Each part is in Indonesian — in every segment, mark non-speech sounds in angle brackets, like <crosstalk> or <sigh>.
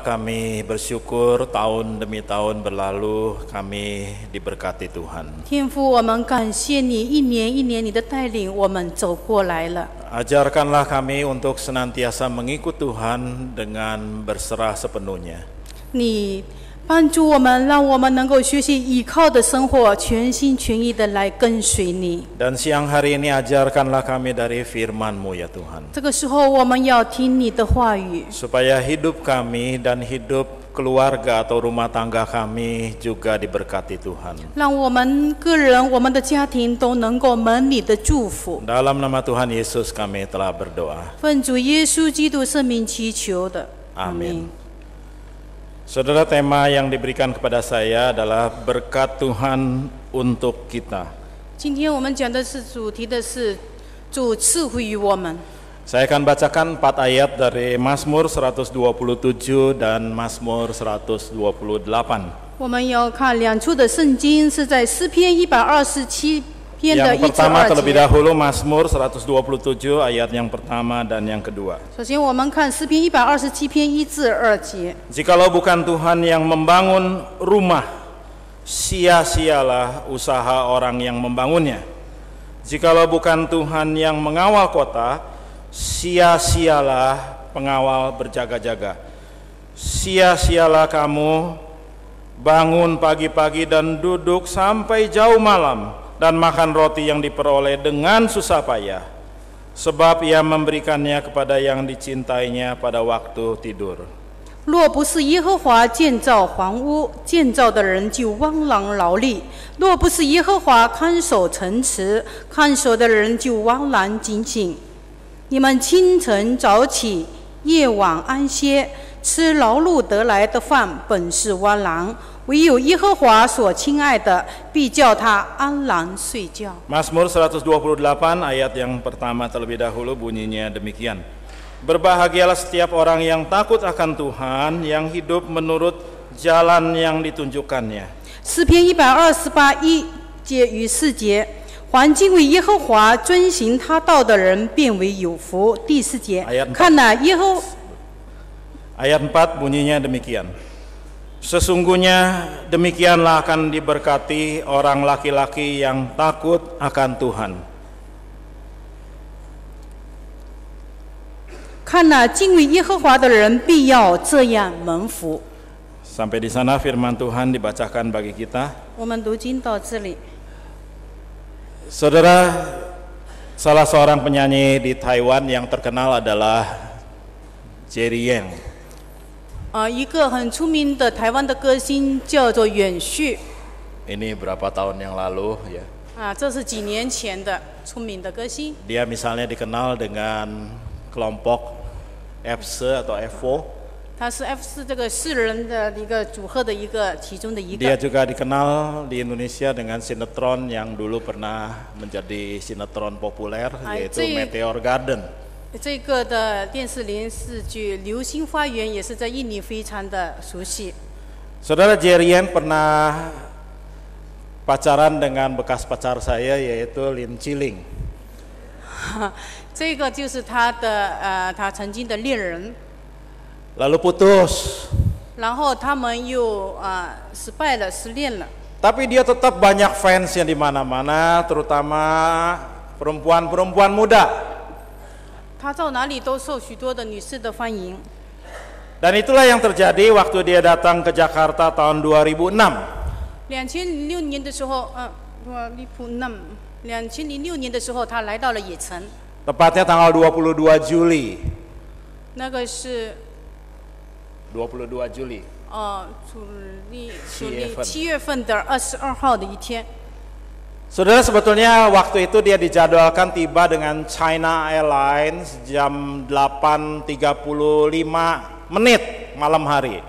Kami bersyukur tahun demi tahun berlalu kami diberkati Tuhan. Ajarkanlah kami untuk senantiasa mengikut Tuhan dengan berserah sepenuhnya. 你。帮助我们，让我们能够学习依靠的生活，全心全意的来跟随你。Dan siang hari ini ajarkanlah kami dari firmanMu ya Tuhan。这个时候，我们要听你的话语。Supaya hidup kami dan hidup keluarga atau rumah tangga kami juga diberkati Tuhan。让我们个人、我们的家庭都能够蒙你的祝福。Dalam nama Tuhan Yesus kami telah berdoa。奉主耶稣基督圣名祈求的。阿门。Saudara, tema yang diberikan kepada saya adalah berkat Tuhan untuk kita. Saya akan bacakan empat ayat dari Mazmur 127 dan Mazmur 128. 我们要看两处的圣经是在诗篇一百二十七 Iya, yang pertama terlebih dahulu Mazmur 127 ayat yang pertama dan yang kedua. Jikalau bukan Tuhan yang membangun rumah, sia-sialah usaha orang yang membangunnya. Jikalau bukan Tuhan yang mengawal kota, sia-sialah pengawal berjaga-jaga. Sia-sialah kamu bangun pagi-pagi dan duduk sampai jauh malam dan diperoleh dengan makan yang susah roti payah 若不是耶和华建造房屋，建造的人就枉然劳力；若不是耶和华看守城池，看守的人就枉然警醒。你们清晨早起，夜晚安歇，吃劳碌得来的饭，本是枉然。唯有耶和华所亲爱的，必叫他安然睡觉。Mazmur 128 ayat yang pertama terlebih dahulu bunyinya demikian. Berbahagialah setiap orang yang takut akan Tuhan, yang hidup menurut jalan yang ditunjukkannya. 诗篇一百二十八一节与四节，还敬畏耶和华、遵行他道的人，变为有福。第四节，看了耶和 Ayat 4 bunyinya demikian. Sesungguhnya demikianlah akan diberkati orang laki-laki yang takut akan Tuhan. Sampai di sana firman Tuhan dibacakan bagi kita. Saudara, salah seorang penyanyi di Taiwan yang terkenal adalah Jerry Yang. 啊，一个很出名的台湾的歌星叫做远旭。Ini berapa tahun yang lalu, ya? 啊，这是几年前的出名的歌星。Dia misalnya dikenal dengan kelompok F4 atau F4。他是 F4 这个四人的一个组合的一个其中的一个。Dia juga dikenal di Indonesia dengan sinetron yang dulu pernah menjadi sinetron populer, yaitu Meteor Garden。这个的电视连续剧《流星花园》也是在印尼非常的熟悉。Saudara Jerian pernah pacaran dengan bekas pacar saya yaitu Lim Chiling. <laughs> 这个就是他的呃，他曾经的恋人。Lalu dia tetap banyak fans yang di mana-mana, terutama perempuan-perempuan muda. 他到哪里都受许多的女士的欢迎。Dan itulah yang terjadi waktu dia datang ke Jakarta tahun 2006. 两千零六年的时候，嗯，2006，两千零六年的时候，他来到了野城。Tepatnya tanggal 22 Juli. 那个是22 Juli. o Juli, Juli, 七月份的二十二号的一天。Saudara sebetulnya waktu itu dia dijadwalkan tiba dengan China Airlines jam 8.35 menit malam hari.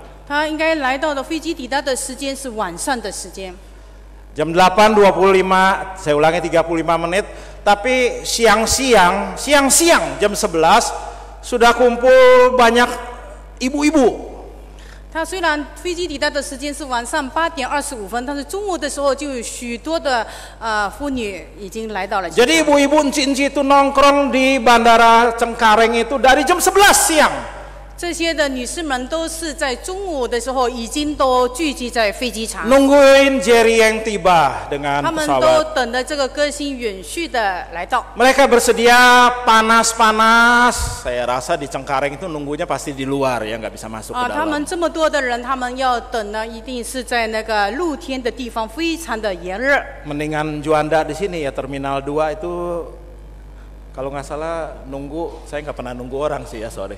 Jam 8.25, saya ulangi 35 menit, tapi siang-siang, siang-siang jam 11 sudah kumpul banyak ibu-ibu 他虽然飞机抵达的时间是晚上八点二十五分，但是中午的时候就有许多的呃妇女已经来到了机场。这些的女士们都是在中午的时候已经都聚集在飞机场。Nungguin Jerry yang tiba dengan pesawat. 他们都等着这个歌星远续的来到。Mereka bersedia panas-panas. Saya rasa di Cengkareng itu nunggunya pasti di luar ya, nggak bisa masuk ke dalam. 啊，他们这么多的人，他们要等呢，一定是在那个露天的地方，非常的炎热。Mendingan Juanda di sini ya, Terminal 2 itu kalau nggak salah nunggu, saya nggak pernah nunggu orang sih ya, sorry.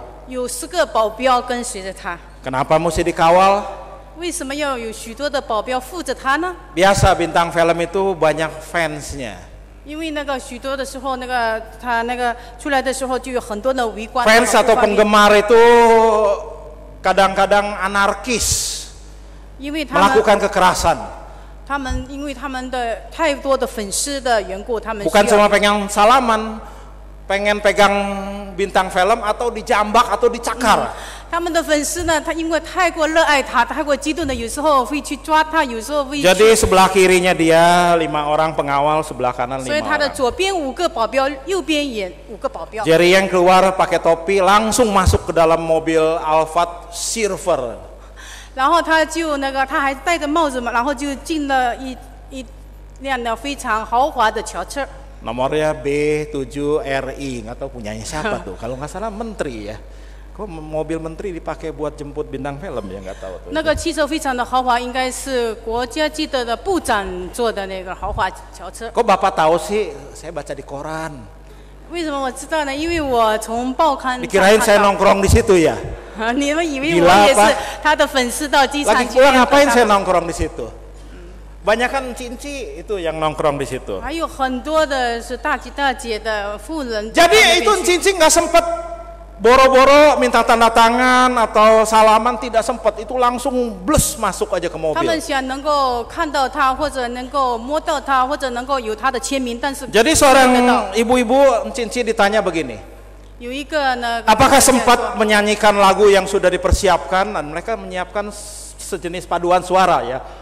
Kenapa mesti dikawal? 为什么要有许多的保镖护着他呢？Biasa bintang film itu banyak fansnya. atau penggemar itu kadang-kadang anarkis, melakukan kekerasan. Bukan cuma pengen salaman, pengen pegang bintang film atau dijambak atau dicakar. Mm. Jadi sebelah kirinya dia lima orang pengawal, sebelah kanan lima. Jadi yang keluar pakai topi langsung masuk ke dalam mobil Alphard Silver. 然后他就那个，他还戴着帽子嘛，然后就进了一一辆的非常豪华的轿车。nomornya B7RI nggak tahu punyanya siapa tuh kalau nggak salah menteri ya kok mobil menteri dipakai buat jemput bintang film ya nggak tahu tuh 那个汽车非常的豪华应该是国家级的的部长坐的那个豪华轿车 kok bapak tahu sih saya baca di koran 为什么我知道呢？因为我从报刊 dikirain saya nongkrong di situ ya <laughs> 你们以为我也是他的粉丝到机场 lagi pulang ngapain saya nongkrong di situ Banyakan cinci itu yang nongkrong di situ. Jadi itu cinci nggak sempat boro-boro minta tanda tangan atau salaman tidak sempat itu langsung blus masuk aja ke mobil. Jadi seorang ibu-ibu cinci ditanya begini. Apakah sempat menyanyikan lagu yang sudah dipersiapkan dan mereka menyiapkan sejenis paduan suara ya?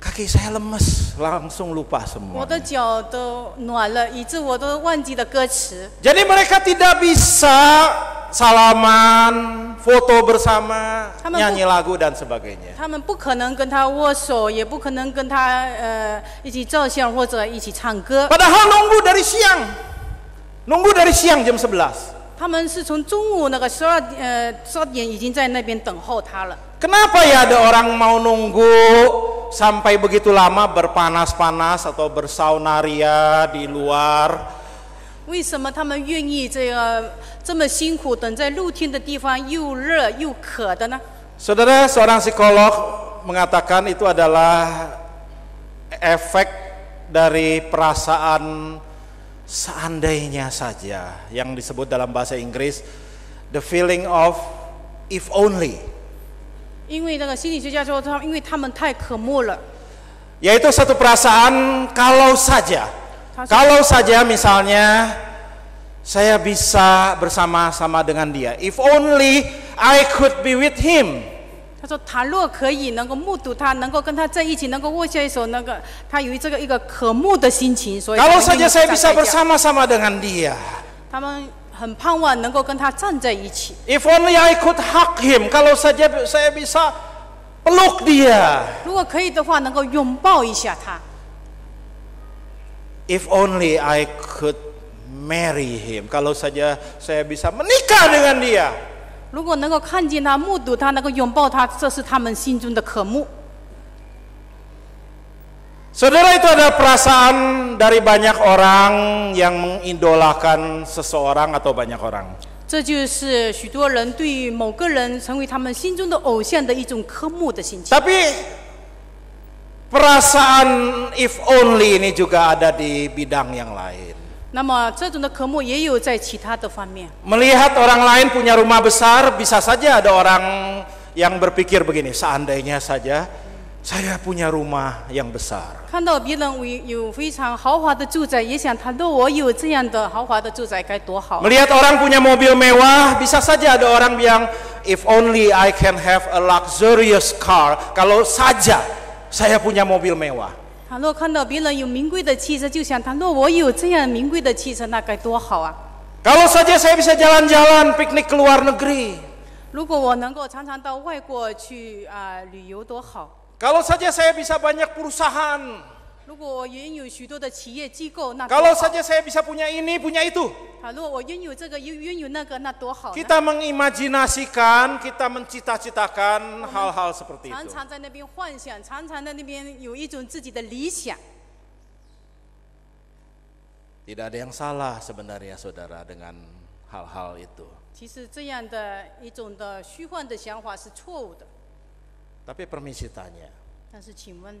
kaki saya lemes, langsung lupa semua. Jadi mereka tidak bisa salaman, foto bersama, nyanyi lagu dan sebagainya. Padahal nunggu dari siang. Nunggu dari siang jam 11. 他们是从中午那个十二呃十二点已经在那边等候他了。Kenapa ya ada orang mau nunggu sampai begitu lama berpanas-panas atau bersaunaria di luar? 为什么他们愿意这个这么辛苦等在露天的地方又热又渴的呢？Saudara, seorang psikolog mengatakan itu adalah efek dari perasaan seandainya saja yang disebut dalam bahasa Inggris the feeling of if only. 因为那个心理学家说，他因为他们太渴慕了。Yaitu satu perasaan kalau saja, kalau saja misalnya saya bisa bersama-sama dengan dia. If only I could be with him. 他说：“他若可以能够目睹他，能够跟他在一起，能够握下一手，那个他有这个一个渴慕的心情，所以。” Kalau saja saya bisa bersama-sama dengan dia. 他们很盼望能够跟他站在一起。If only I could hug him. Kalau saja saya bisa peluk dia. 如果可以的话，能够拥抱一下他。If only I could marry him. Kalau saja saya bisa menikah dengan dia. 如果能够看见他、目睹他、能够拥抱他，这是他们心中的渴慕。Saudara itu ada perasaan dari banyak orang yang mengidolakan seseorang atau banyak orang. 这就是许多人对某个人成为他们心中的偶像的一种科目的心情。Tapi perasaan if only ini juga ada di bidang yang lain. Melihat orang lain punya rumah besar, bisa saja ada orang yang berpikir begini, seandainya saja saya punya rumah yang besar. Melihat orang punya mobil mewah, bisa saja ada orang yang if only I can have a luxurious car. Kalau saja saya punya mobil mewah. 他若看到别人有名贵的汽车，就想他若我有这样名贵的汽车，那该多好啊！Kalau saja saya bisa jalan-jalan, piknik keluar negeri。如果我能够常常到外国去啊旅游，多好！Kalau saja saya bisa banyak perusahaan。Kalau saja saya bisa punya ini, punya itu. Kita mengimajinasikan, kita mencita-citakan hal-hal seperti itu. Tidak ada yang salah sebenarnya saudara dengan hal-hal itu. Tapi permisi tanya. 但是请问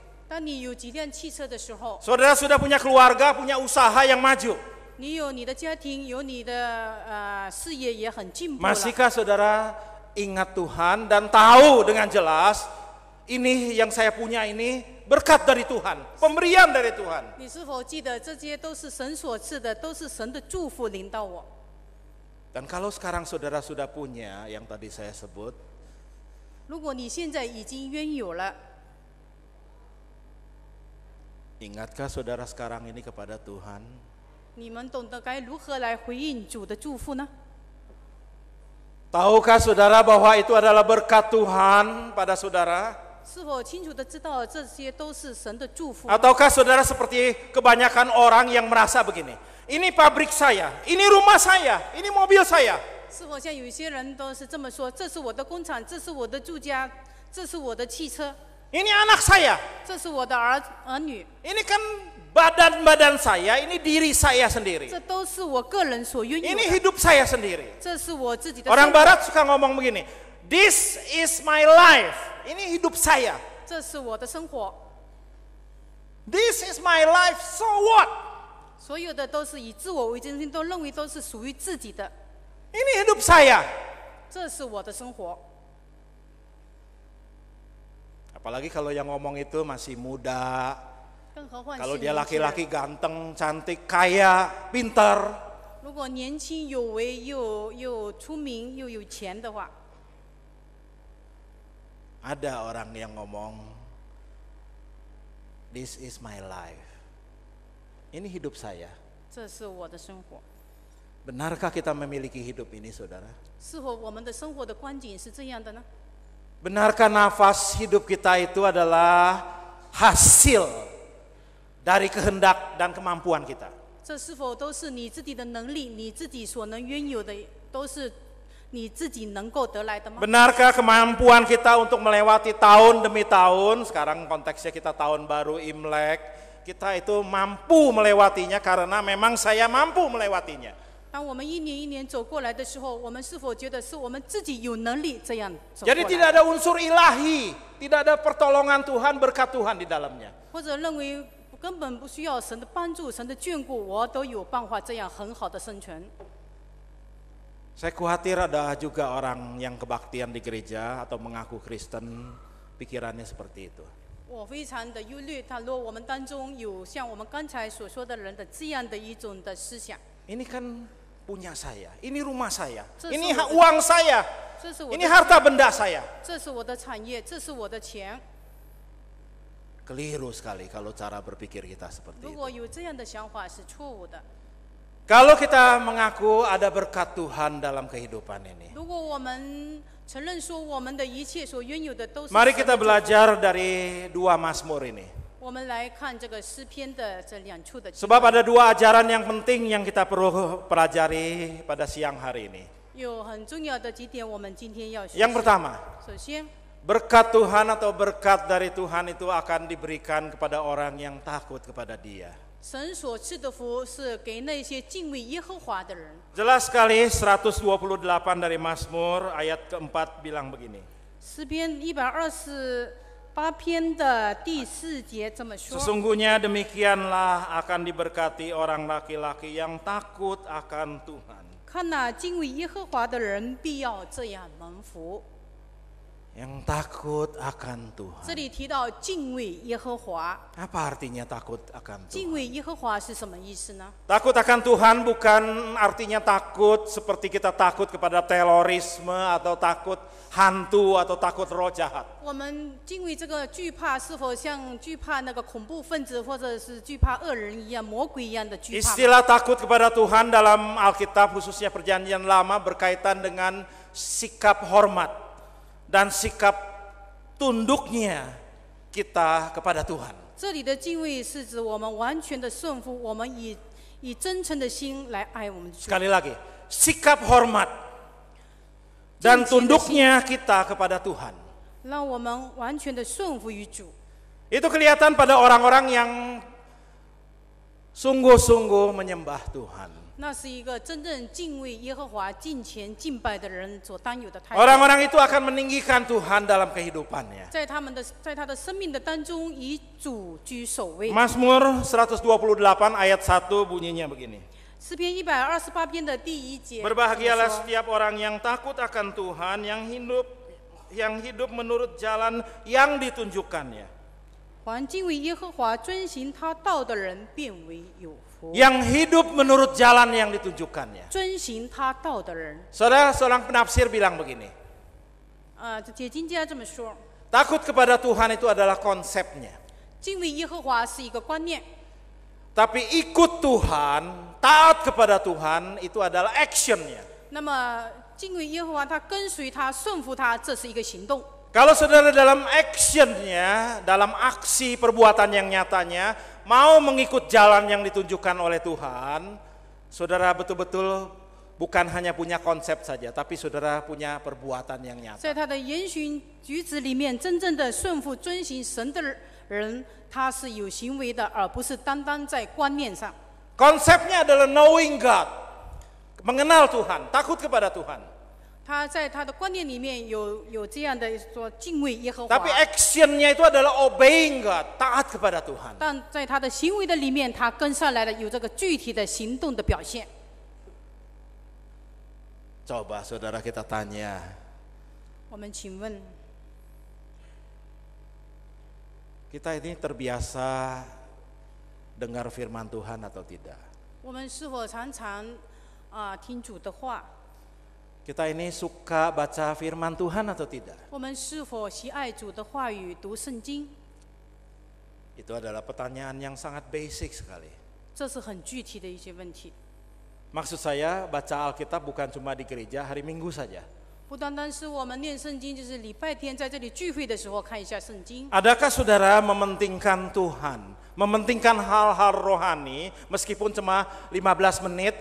Saudara sudah punya keluarga, punya usaha yang maju. Masihkah saudara ingat Tuhan dan tahu dengan jelas ini yang saya punya ini berkat dari Tuhan, pemberian dari Tuhan. Dan kalau sekarang saudara sudah punya yang tadi saya sebut, Ingatkah saudara sekarang ini kepada Tuhan? Tahukah saudara bahwa itu adalah berkat Tuhan pada saudara? Ataukah saudara seperti kebanyakan orang yang merasa begini? Ini pabrik saya, ini rumah saya, ini mobil saya. 是否像有些人都是这么说？这是我的工厂，这是我的住家，这是我的汽车。ini anak saya. Ini kan badan-badan saya, ini diri saya sendiri. Ini hidup saya sendiri. Orang barat suka ngomong begini, this is my life. Ini hidup saya. This is my life, so what? 所有的都是以自我为中心，都认为都是属于自己的。ini hidup saya. Apalagi kalau yang ngomong itu masih muda. Kan kalau dia laki-laki ganteng, cantik, kaya, pintar. Ada orang yang ngomong, this is my life. Ini hidup saya. Benarkah kita memiliki hidup ini, saudara? Benarkah nafas hidup kita itu adalah hasil dari kehendak dan kemampuan kita? Benarkah kemampuan kita untuk melewati tahun demi tahun? Sekarang konteksnya kita tahun baru Imlek, kita itu mampu melewatinya karena memang saya mampu melewatinya. Jadi tidak ada unsur ilahi, tidak ada pertolongan Tuhan, berkat Tuhan di dalamnya. 或者认为根本不需要神的帮助、神的眷顾，我都有办法这样很好的生存。Saya khawatir ada juga orang yang kebaktian di gereja atau mengaku Kristen pikirannya seperti itu. 我非常的忧虑，倘若我们当中有像我们刚才所说的人的这样的一种的思想。Ini kan punya saya. Ini rumah saya. Ini uang saya. Ini harta benda saya. Keliru sekali kalau cara berpikir kita seperti itu. Kalau kita mengaku ada berkat Tuhan dalam kehidupan ini. Mari kita belajar dari dua Mazmur ini. Sebab ada dua ajaran yang penting yang kita perlu pelajari pada siang hari ini. Yang pertama, berkat Tuhan atau berkat dari Tuhan itu akan diberikan kepada orang yang takut kepada Dia. Jelas sekali 128 dari Mazmur ayat keempat bilang begini. Sesungguhnya demikianlah akan diberkati orang laki-laki yang takut akan Tuhan. 看哪，敬畏耶和华的人必要这样蒙福。yang takut akan Tuhan. 这里提到敬畏耶和华，Apa artinya takut akan Tuhan? 敬畏耶和华是什么意思呢？Takut akan Tuhan bukan artinya takut seperti kita takut kepada terorisme atau takut hantu atau takut roh jahat. Istilah takut kepada Tuhan dalam Alkitab khususnya Perjanjian Lama berkaitan dengan sikap hormat dan sikap tunduknya kita kepada Tuhan. Sekali lagi, sikap hormat dan tunduknya kita kepada Tuhan. Itu kelihatan pada orang-orang yang sungguh-sungguh menyembah Tuhan orang orang itu akan meninggikan Tuhan dalam kehidupannya. 在他们的在他的生命的当中，以主居首位。Mazmur 128 ayat 1 bunyinya begini. Berbahagialah setiap orang yang takut akan Tuhan, yang hidup yang hidup menurut jalan yang ditunjukkannya. 凡敬畏耶和华、遵行他道的人，变为有 yang hidup menurut jalan yang ditujukannya. Saudara seorang penafsir bilang begini. Takut kepada Tuhan itu adalah konsepnya. Tapi ikut Tuhan, taat kepada Tuhan itu adalah actionnya. Kalau saudara dalam actionnya, dalam aksi perbuatan yang nyatanya, mau mengikut jalan yang ditunjukkan oleh Tuhan, saudara betul-betul bukan hanya punya konsep saja, tapi saudara punya perbuatan yang nyata. Konsepnya adalah knowing God, mengenal Tuhan, takut kepada Tuhan. Tapi actionnya itu adalah obeying God, taat kepada Tuhan. Coba saudara kita tanya. Kita ini terbiasa dengar firman Tuhan atau tidak? 我们是否常常啊、听主的话？kita ini suka baca firman Tuhan atau tidak? Itu adalah pertanyaan yang sangat basic sekali. Maksud saya baca Alkitab bukan cuma di gereja hari Minggu saja. Adakah saudara mementingkan Tuhan, mementingkan hal-hal rohani meskipun cuma 15 menit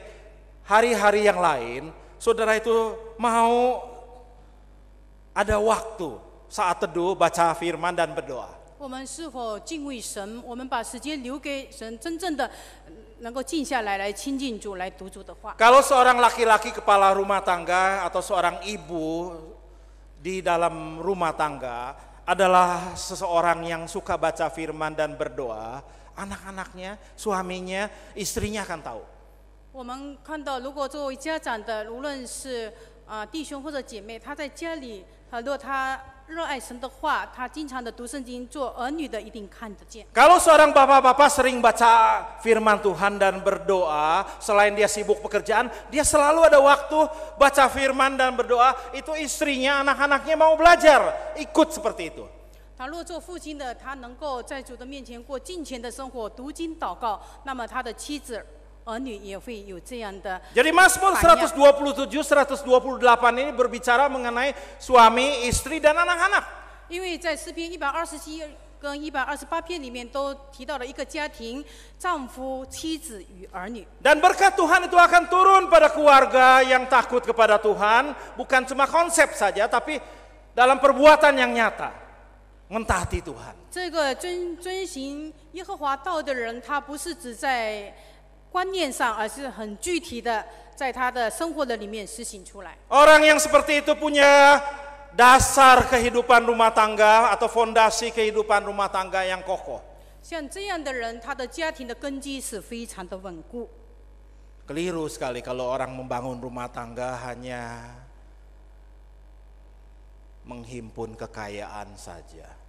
hari-hari yang lain saudara itu mau ada waktu saat teduh baca firman dan berdoa. Kalau seorang laki-laki kepala rumah tangga atau seorang ibu di dalam rumah tangga adalah seseorang yang suka baca firman dan berdoa, anak-anaknya, suaminya, istrinya akan tahu. 我们看到，如果作为家长的，无论是啊弟兄或者姐妹，他在家里，他如他热爱神的话，他经常的读圣经，做儿女的一定看得见。Kalau seorang bapa k bapa k sering baca firman Tuhan dan berdoa, selain dia sibuk pekerjaan, dia selalu ada waktu baca firman dan berdoa, itu istrinya, anak-anaknya mau belajar, ikut seperti itu。k a 做父亲的他能够在主的面前过敬虔的生活，读经祷告，那么他的妻子。Jadi Mazmur 127 128 ini berbicara mengenai suami, istri dan anak-anak. dan berkat Tuhan itu akan turun pada keluarga yang takut kepada Tuhan, bukan cuma konsep saja tapi dalam perbuatan yang nyata. mentaati Tuhan. 这个遵遵行耶和华道的人，他不是只在观念上，而是很具体的在他的生活的里面实行出来。Orang yang seperti itu punya dasar kehidupan rumah tangga atau fondasi kehidupan rumah tangga yang kokoh. sekali kalau orang membangun rumah tangga hanya menghimpun kekayaan saja.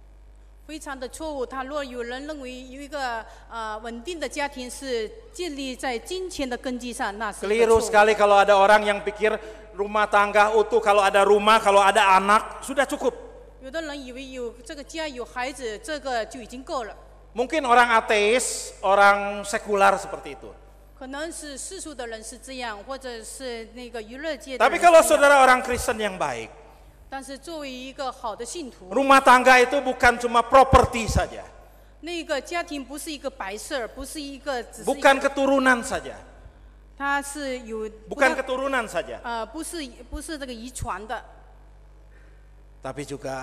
非常的错误。他若有人认为有一个呃稳定的家庭是建立在金钱的根基上，那是 keliru sekali kalau ada orang yang pikir rumah tangga utuh kalau ada rumah kalau ada anak sudah cukup. orang ateis, orang sekular seperti itu. kalau saudara orang Kristen yang baik. Rumah tangga itu bukan cuma properti saja. Bukan keturunan saja. Bukan keturunan saja. Tapi juga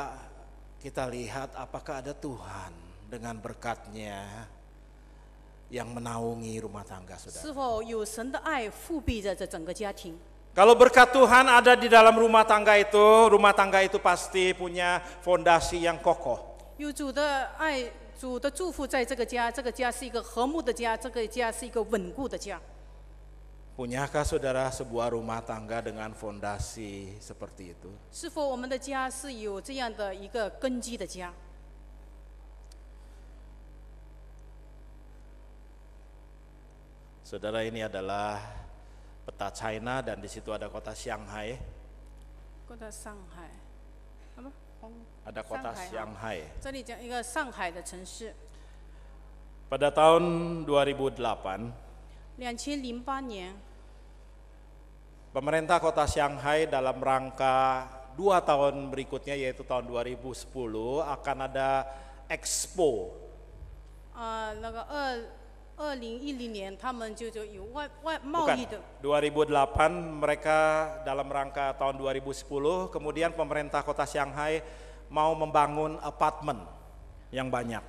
kita lihat apakah ada Tuhan dengan berkatnya yang menaungi rumah tangga saudara. Kalau berkat Tuhan ada di dalam rumah tangga itu, rumah tangga itu pasti punya fondasi yang kokoh. Punyakah saudara sebuah rumah tangga dengan fondasi seperti itu? Saudara ini adalah peta China dan di situ ada kota Shanghai. Kota Shanghai. Apa? Hong. Ada kota Shanghai. Shanghai. Pada tahun 2008, 2008 pemerintah kota Shanghai dalam rangka dua tahun berikutnya yaitu tahun 2010 akan ada expo. Uh, ah, 那个二 eh, 2008 mereka dalam rangka tahun 2010 kemudian pemerintah kota Shanghai mau membangun apartemen yang banyak.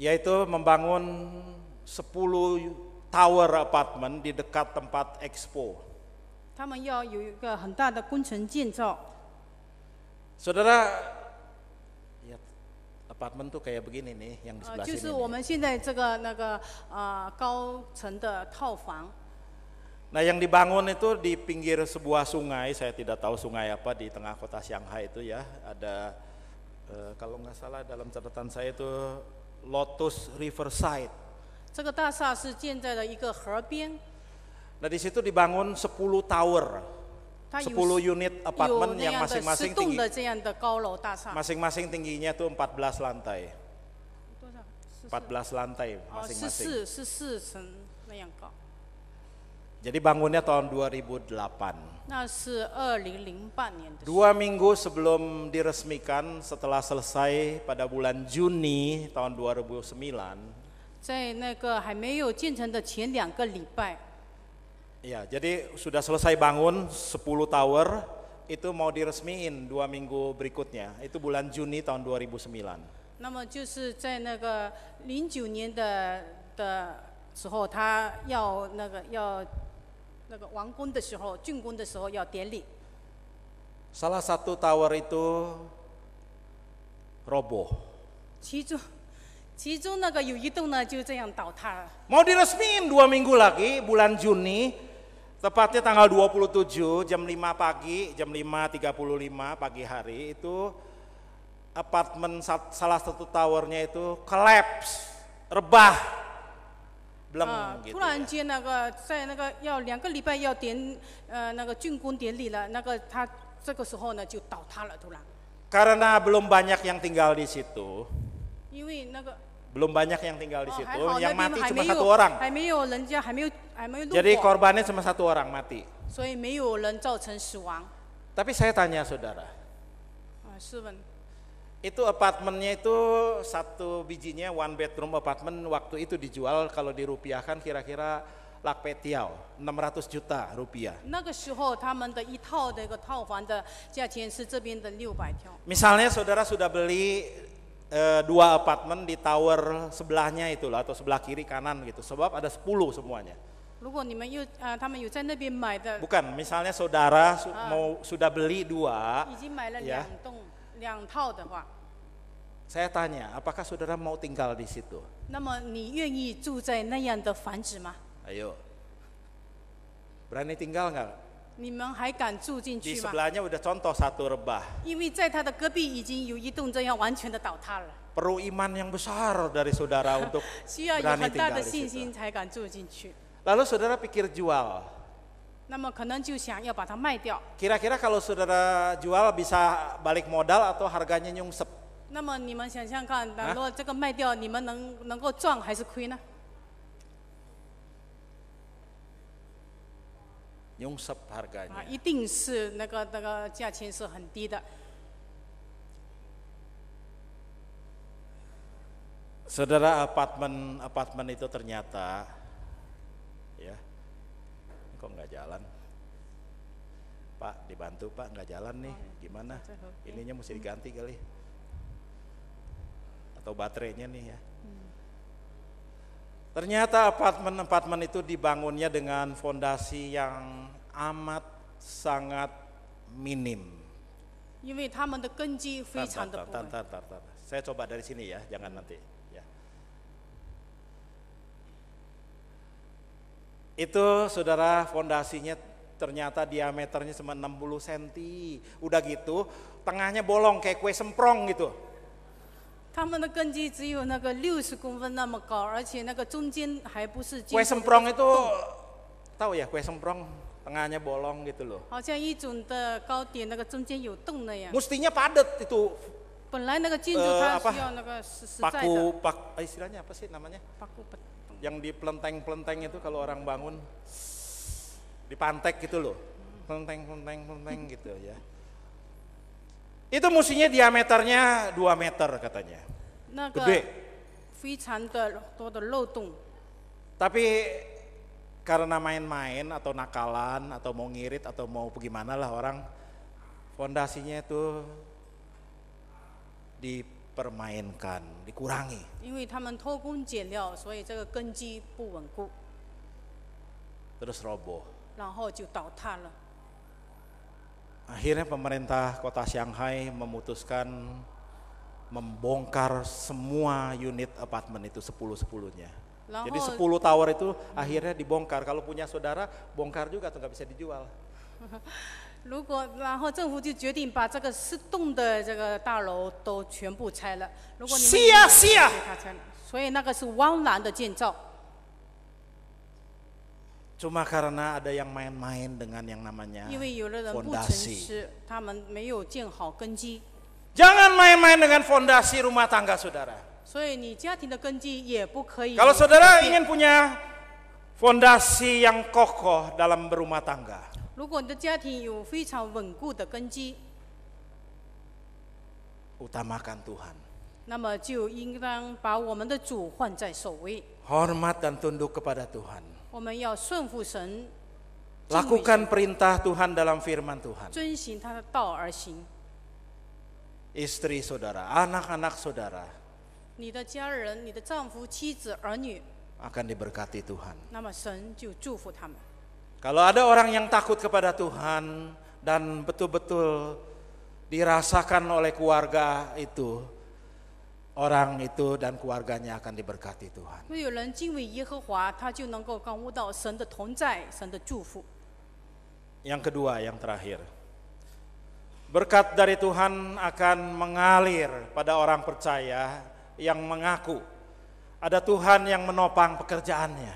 yaitu membangun 10 tower apartemen di dekat tempat expo. 他们要有一个很大的工程建造。Saudara, lihat ya, apartemen tuh kayak begini nih yang di sebelah sini. Nah, yang dibangun itu di pinggir sebuah sungai, saya tidak tahu sungai apa di tengah kota Shanghai itu ya. Ada eh, kalau nggak salah dalam catatan saya itu Lotus Riverside. Nah, di situ dibangun 10 tower. 10 unit apartemen yang masing-masing tinggi masing-masing tingginya itu 14 lantai 14 lantai oh, masing-masing jadi bangunnya tahun 2008 nah, Dua minggu sebelum diresmikan setelah selesai pada bulan Juni tahun 2009 Ya, jadi sudah selesai bangun 10 tower itu mau diresmiin dua minggu berikutnya. Itu bulan Juni tahun 2009. 那么就是在那个零九年的的时候，他要那个要那个完工的时候，竣工的时候要典礼。Salah satu tower itu roboh. Mau diresmiin dua minggu lagi bulan Juni Tepatnya tanggal 27 jam 5 pagi, jam 5.35 pagi hari itu apartemen salah satu towernya itu collapse, rebah. Belum uh, ah, gitu. Karena belum banyak yang tinggal di situ. 因为那个 belum banyak yang tinggal di situ, oh, yang mati cuma satu orang. Jadi korbannya cuma satu orang mati. Tapi saya tanya saudara, itu apartemennya itu satu bijinya one bedroom apartemen waktu itu dijual kalau dirupiahkan kira-kira lakpetiao, 600 juta rupiah. Misalnya saudara sudah beli e, dua apartemen di tower sebelahnya itu lah atau sebelah kiri kanan gitu. Sebab ada 10 semuanya. Bukan, misalnya saudara su, ah. mau sudah beli dua. Ya, saya tanya, apakah saudara mau tinggal di situ? Ayo. Berani tinggal nggak? Di sebelahnya udah contoh satu rebah. 因为在他的隔壁已经有一栋正要完全的倒塌了，Perlu iman yang besar dari saudara <laughs> untuk berani tinggal di 信 situ. 心才敢住进去。Lalu saudara pikir jual. 那么可能就想要把它卖掉，Kira-kira kalau saudara jual bisa balik modal atau harganya nyungsep? 那么你们想想看，那啊如果这个卖掉，你们能能够赚还是亏呢？Nyungsep harganya. 啊，一定是那个那个价钱是很低的。Saudara apartemen apartemen itu ternyata ya kok nggak jalan Pak dibantu Pak nggak jalan nih oh, gimana ininya mesti diganti kali atau baterainya nih ya Ternyata apartemen-apartemen itu dibangunnya dengan fondasi yang amat sangat minim. Saya coba dari sini ya, jangan nanti. Ya. Itu saudara fondasinya ternyata diameternya cuma 60 cm. Udah gitu, tengahnya bolong kayak kue semprong gitu. 他们的根基只有那个六十公分那么高，而且那个中间还不是。Kue semprong itu tahu ya kue semprong tengahnya bolong gitu loh. Mestinya padat itu. Paku pak, eh, istilahnya apa sih namanya? Paku Yang di pelenteng-pelenteng itu kalau orang bangun di pantek gitu loh. Pelenteng pelenteng pelenteng gitu ya. Itu musinya diameternya 2 meter katanya. Nah, Gede. Tapi karena main-main atau nakalan atau mau ngirit atau mau bagaimana lah orang fondasinya itu dipermainkan, dikurangi. Terus roboh. Akhirnya pemerintah kota Shanghai memutuskan membongkar semua unit apartemen itu sepuluh 10 nya Jadi sepuluh tower itu akhirnya dibongkar. Kalau punya saudara, bongkar juga atau nggak bisa dijual. <laughs> 如果然后政府就决定把这个十栋的这个大楼都全部拆了。如果你们，是啊是啊，所以那个是汪然的建造。cuma karena ada yang main-main dengan yang namanya fondasi. Jangan main-main dengan fondasi rumah tangga saudara. Kalau saudara ingin punya fondasi yang kokoh dalam berumah tangga. Utamakan Tuhan. Hormat dan tunduk kepada Tuhan. Lakukan perintah Tuhan dalam firman Tuhan. Istri saudara, anak-anak saudara. akan diberkati Tuhan. Kalau ada orang yang takut kepada Tuhan dan betul-betul dirasakan oleh keluarga itu, orang itu dan keluarganya akan diberkati Tuhan. Yang kedua, yang terakhir. Berkat dari Tuhan akan mengalir pada orang percaya yang mengaku ada Tuhan yang menopang pekerjaannya.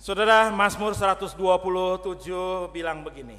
Saudara, Mazmur 127 bilang begini.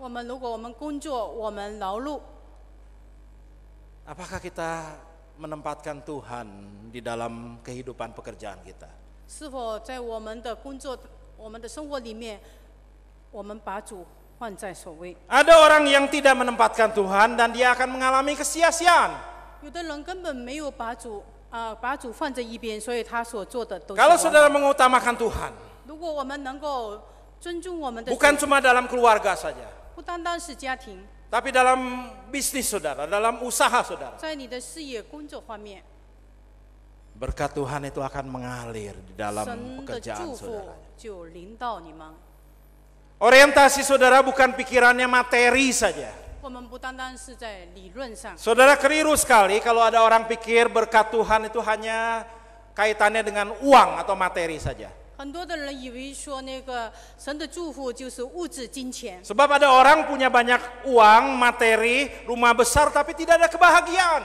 我们如果我们工作，我们劳碌。Apakah kita menempatkan Tuhan di dalam kehidupan pekerjaan kita? Ada orang yang tidak menempatkan Tuhan dan dia akan mengalami kesia-siaan. Kalau saudara mengutamakan Tuhan, bukan cuma dalam keluarga saja, tapi dalam bisnis saudara, dalam usaha saudara. 在你的事业、工作方面，Berkat Tuhan itu akan mengalir di dalam pekerjaan saudara. 就临到你们。Orientasi saudara bukan pikirannya materi saja. Saudara keliru sekali kalau ada orang pikir berkat Tuhan itu hanya kaitannya dengan uang atau materi saja. Sebab ada orang punya banyak uang, materi, rumah besar tapi tidak ada kebahagiaan.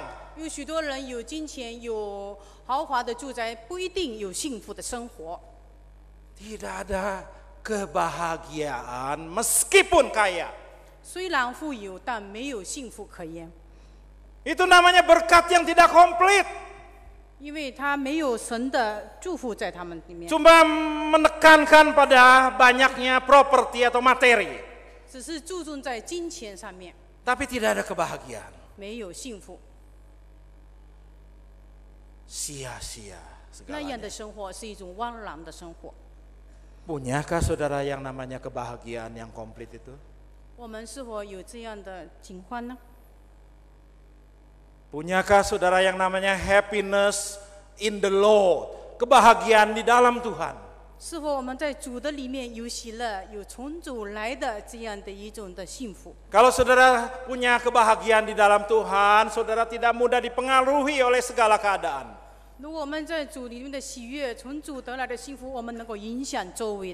tidak ada kebahagiaan meskipun kaya. itu namanya berkat yang tidak komplit. Cuma menekankan pada banyaknya properti atau materi. Tapi tidak ada kebahagiaan. Sia-sia segalanya. Punyakah saudara yang namanya kebahagiaan yang komplit itu? 我们是否有这样的情况呢？Punyakah saudara yang namanya happiness in the Lord? Kebahagiaan di dalam Tuhan. Kalau saudara punya kebahagiaan di dalam Tuhan, saudara tidak mudah dipengaruhi oleh segala keadaan.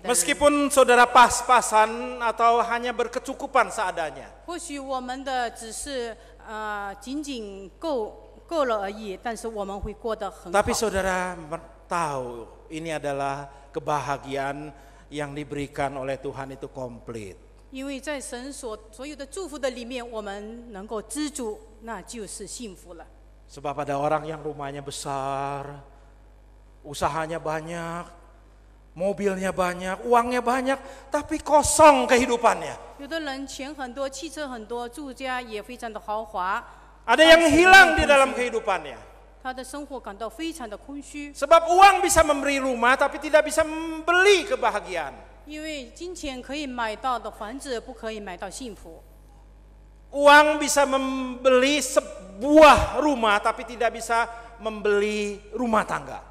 Meskipun saudara pas-pasan atau hanya berkecukupan seadanya. 或许我们的只是呃仅仅够够了而已，但是我们会过得很好。Tapi saudara tahu ini adalah kebahagiaan yang diberikan oleh Tuhan itu komplit. 因为在神所所有的祝福的里面，我们能够知足，那就是幸福了。Sebab ada orang yang rumahnya besar, usahanya banyak, mobilnya banyak, uangnya banyak, tapi kosong kehidupannya. Ada yang hilang di dalam kehidupannya. Sebab uang bisa memberi rumah, tapi tidak bisa membeli kebahagiaan. Uang bisa membeli sebuah rumah, tapi tidak bisa membeli rumah tangga.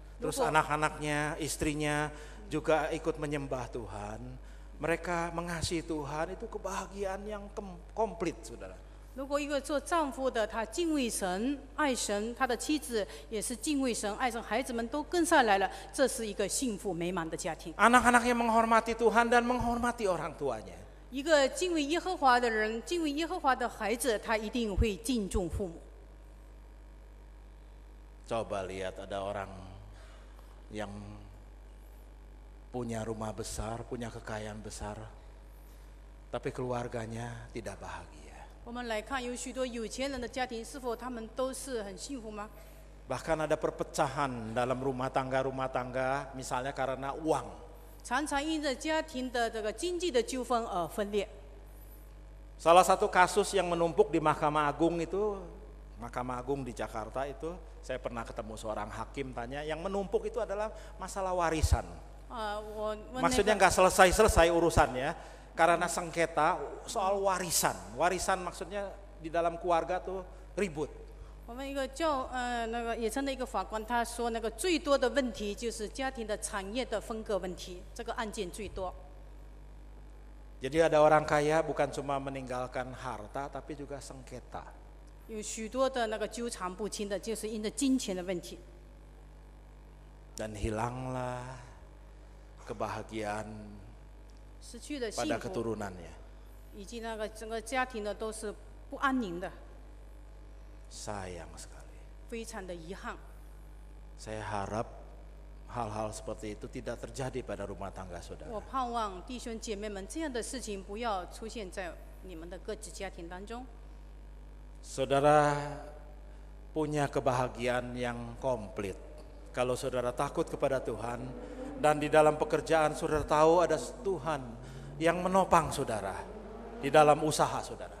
terus anak-anaknya, istrinya juga ikut menyembah Tuhan. Mereka mengasihi Tuhan itu kebahagiaan yang komplit, saudara. 如果一个做丈夫的，他敬畏神、爱神，他的妻子也是敬畏神、爱神，孩子们都跟上来了，这是一个幸福美满的家庭。Anak-anaknya menghormati Tuhan dan menghormati orang tuanya. Coba lihat ada orang yang punya rumah besar, punya kekayaan besar, tapi keluarganya tidak bahagia. Bahkan ada perpecahan dalam rumah tangga-rumah tangga, misalnya karena uang. Salah satu kasus yang menumpuk di Mahkamah Agung itu, Mahkamah Agung di Jakarta itu saya pernah ketemu seorang hakim tanya, yang menumpuk itu adalah masalah warisan. Ah, maksudnya nggak selesai-selesai urusannya karena sengketa soal warisan. Warisan maksudnya di dalam keluarga tuh ribut. 我们一个教呃那个野生的一个法官，他说那个最多的问题就是家庭的产业的分割问题，这个案件最多。Jadi ada orang kaya bukan cuma meninggalkan harta tapi juga sengketa. 有许多的那个纠缠不清的，就是因着金钱的问题。Dan hilanglah kebahagiaan 失去了 pada 幸福，keturunannya. 以及那个整个家庭呢都是不安宁的，Sayang sekali. Saya harap hal-hal seperti itu tidak terjadi pada rumah tangga tangga saudara. Saudara punya kebahagiaan yang komplit. Kalau saudara takut kepada Tuhan dan di dalam pekerjaan saudara tahu ada Tuhan yang menopang saudara di dalam usaha saudara.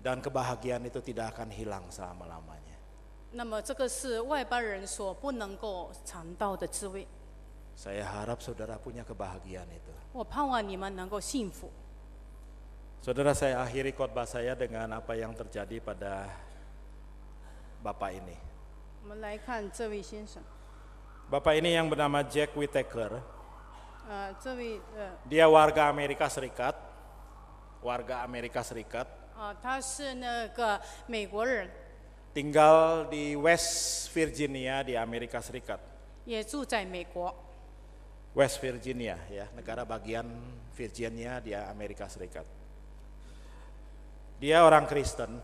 Dan kebahagiaan itu tidak akan hilang selama-lamanya. Saya harap saudara punya kebahagiaan itu. Saudara saya akhiri khotbah saya dengan apa yang terjadi pada Bapak ini. Bapak ini yang bernama Jack Whitaker. Uh, dia warga Amerika Serikat. Warga Amerika Serikat. Tinggal di West Virginia di Amerika Serikat. West Virginia ya, negara bagian Virginia di Amerika Serikat. Dia orang Kristen.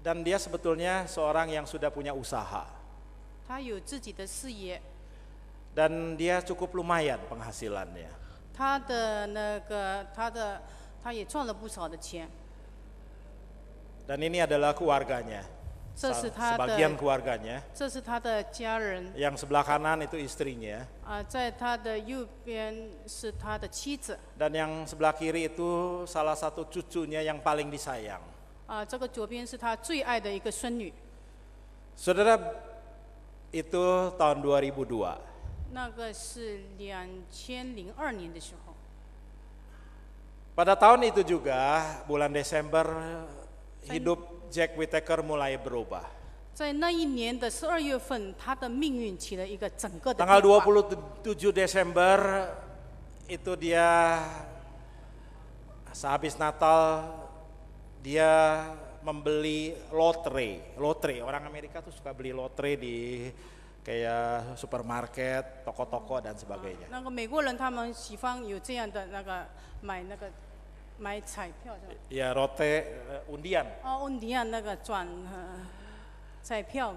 dan dia sebetulnya seorang yang sudah punya usaha. dan dia cukup lumayan penghasilannya. Dan ini adalah keluarganya sebagian keluarganya. Yang sebelah kanan itu istrinya. Dan yang sebelah kiri itu salah satu cucunya yang paling disayang. Saudara, itu tahun 2002. Pada tahun itu juga bulan Desember hidup Jack Whittaker mulai berubah. Tanggal 27 Desember itu dia sehabis Natal dia membeli lotre. Lotre, orang Amerika tuh suka beli lotre di kayak supermarket, toko-toko dan sebagainya. Ah, 那个美国人他们喜欢有这样的那个买那个 Ya rote eh, undian. Oh, undian 那个转呃彩票。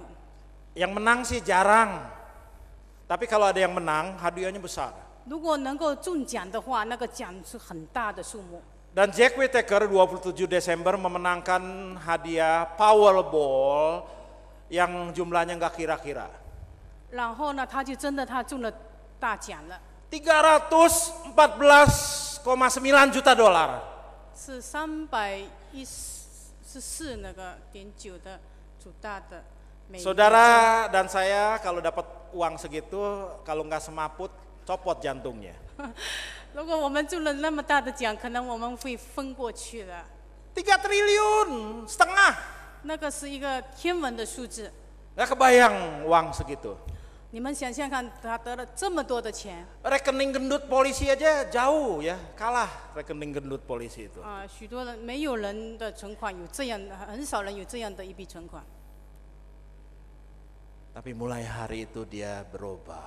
Yang menang sih jarang. Tapi kalau ada yang menang, hadiahnya besar. 如果能够中奖的话，那个奖是很大的数目。Dan Jack Whittaker 27 Desember memenangkan hadiah Powerball yang jumlahnya nggak kira-kira. 然后呢，他就真的他中了大奖了。314,9 juta dolar. 是三百一十四那个点九的主大的。Saudara dan saya kalau dapat uang segitu, kalau nggak semaput, copot jantungnya. <laughs> 如果我们中了那么大的奖，可能我们会昏过去了。Tiga triliun setengah. 那个是一个天文的数字。Nggak kebayang uang segitu. 你们想想看，他得了这么多的钱。Rekening gendut polisi aja jauh ya, kalah rekening gendut polisi itu. mulai hari itu dia berubah.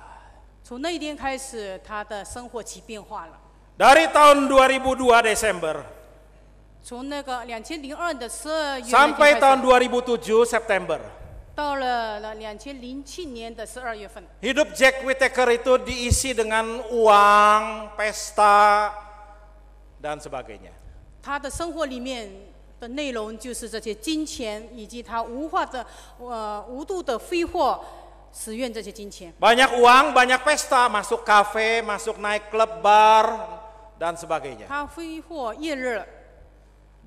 Dari tahun 2002 Desember sampai tahun 2007 September Hidup Jack Whittaker itu diisi dengan uang, pesta, dan sebagainya. uang, banyak pesta, masuk kafe, masuk naik klub bar, dan sebagainya.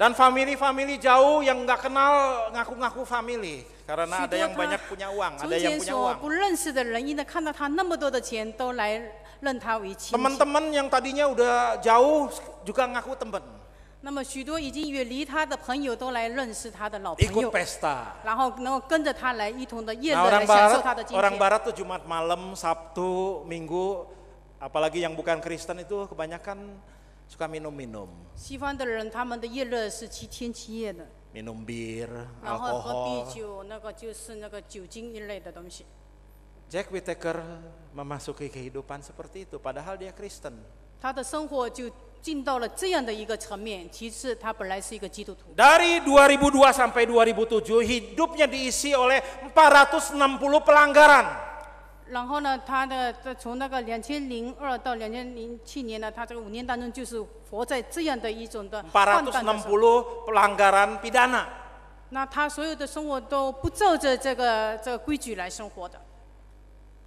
Dan family-family jauh yang nggak kenal ngaku-ngaku family karena ada yang banyak punya uang, ada yang punya uang. Teman-teman yang tadinya udah jauh juga ngaku teman. orang barat tuh Jumat malam, Sabtu, Minggu, apalagi yang bukan Kristen itu kebanyakan suka minum-minum. Minum bir, alkohol. Jack Whittaker memasuki kehidupan seperti itu padahal dia Kristen. Dari 2002 sampai 2007 hidupnya diisi oleh 460 pelanggaran. 然后呢，他的这从那个两千零二到两千零七年呢，他这个五年当中就是活在这样的一种的生活。a n 那他所有的生活都不照着这个这个规矩来生活的。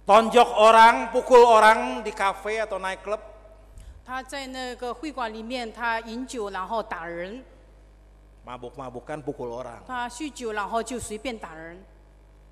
tonjok orang, pukul orang di k a f e atau nightclub。他在那个会馆里面，他饮酒然后打人。mabuk mabukan pukul orang。他酗酒然后就随便打人。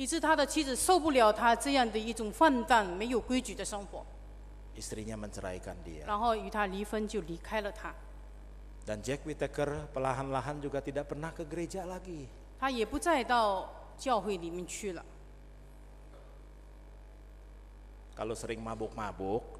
以致他的妻子受不了他这样的一种放荡、没有规矩的生活。Istrinya menceraikan dia. Jack Whittaker perlahan-lahan juga tidak pernah ke gereja lagi. 他也不再到教会里面去了。Kalau sering mabuk-mabuk,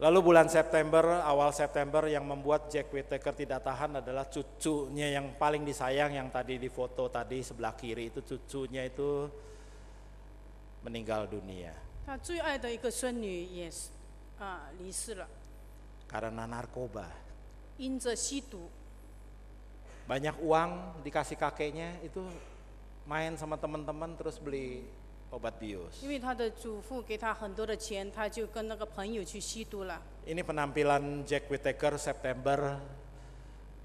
Lalu bulan September, awal September yang membuat Jack Whittaker tidak tahan adalah cucunya yang paling disayang yang tadi di foto tadi sebelah kiri itu cucunya itu meninggal dunia. Karena narkoba. Banyak uang dikasih kakeknya itu main sama teman-teman terus beli obat bius. 因为他的祖父给他很多的钱，他就跟那个朋友去吸毒了。Ini penampilan Jack Whittaker September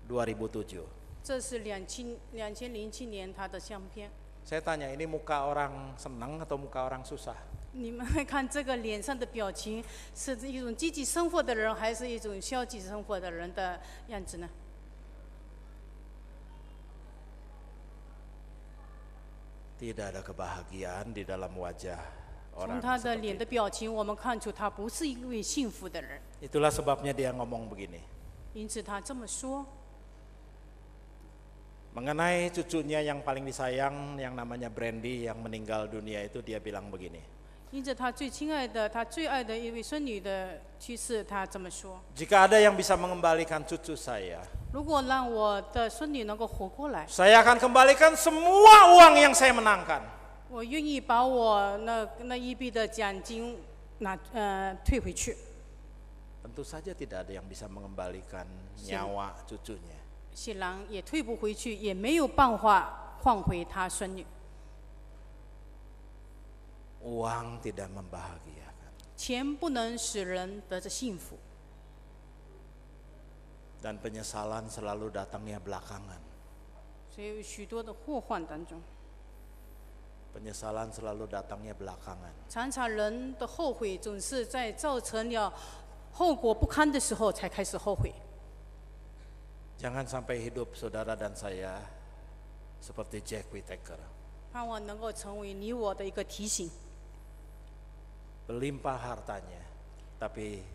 2007. 这是两千两千零七年他的相片。Saya tanya ini muka orang senang atau muka orang susah? 你们看这个脸上的表情，是一种积极生活的人，还是一种消极生活的人的样子呢？Tidak ada kebahagiaan di dalam wajah orang 他的脸 seperti 的 sebabnya dia ngomong begini. Mengenai cucunya yang paling disayang yang namanya Brandy yang meninggal dunia itu dia bilang begini. Jika ada yang bisa mengembalikan cucu saya, saya akan kembalikan semua uang yang saya menangkan. Tentu saja tidak ada yang bisa mengembalikan nyawa cucunya. Uang tidak membahagiakan dan penyesalan selalu datangnya belakangan. Penyesalan selalu datangnya belakangan. Jangan sampai hidup saudara dan saya seperti Jack Whittaker. Berlimpah hartanya, tapi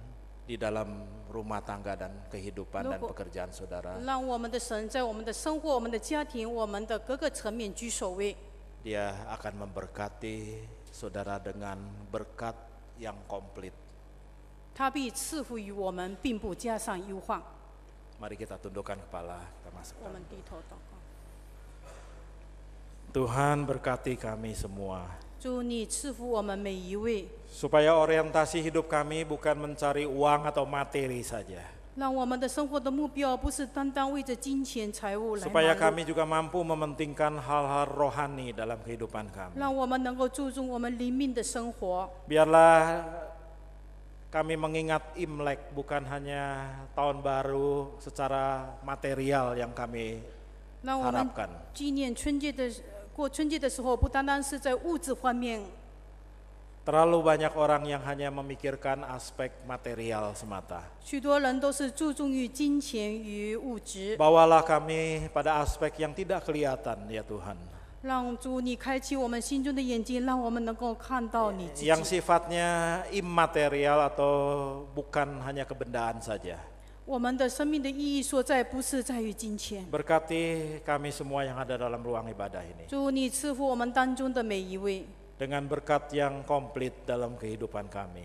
di dalam rumah tangga dan kehidupan dan pekerjaan saudara. Dia akan memberkati saudara dengan berkat yang komplit. Mari kita tundukkan kepala, kita masuk. Tuhan berkati kami semua supaya orientasi hidup kami bukan mencari uang atau materi saja. Supaya kami juga mampu mementingkan hal-hal rohani dalam kehidupan kami. Biarlah kami mengingat Imlek bukan hanya tahun baru secara material yang kami harapkan. 过春节的时候，不单单是在物质方面。Terlalu banyak orang yang hanya memikirkan aspek material semata. Bawalah kami pada aspek yang tidak kelihatan ya Tuhan. Yang sifatnya imaterial atau bukan hanya kebendaan saja. Berkati kami semua yang ada dalam ruang ibadah ini Dengan berkat yang komplit dalam kehidupan kami.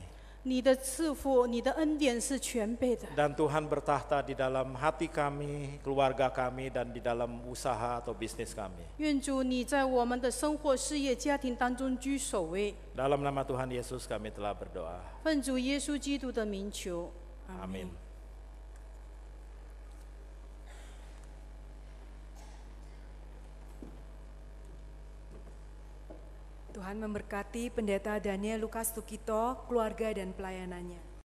Dan Tuhan bertahta di dalam hati kami, keluarga kami, dan di dalam usaha atau bisnis kami. Dalam nama Tuhan Yesus kami telah berdoa. Amin. Tuhan memberkati Pendeta Daniel Lukas Tukito, keluarga dan pelayanannya.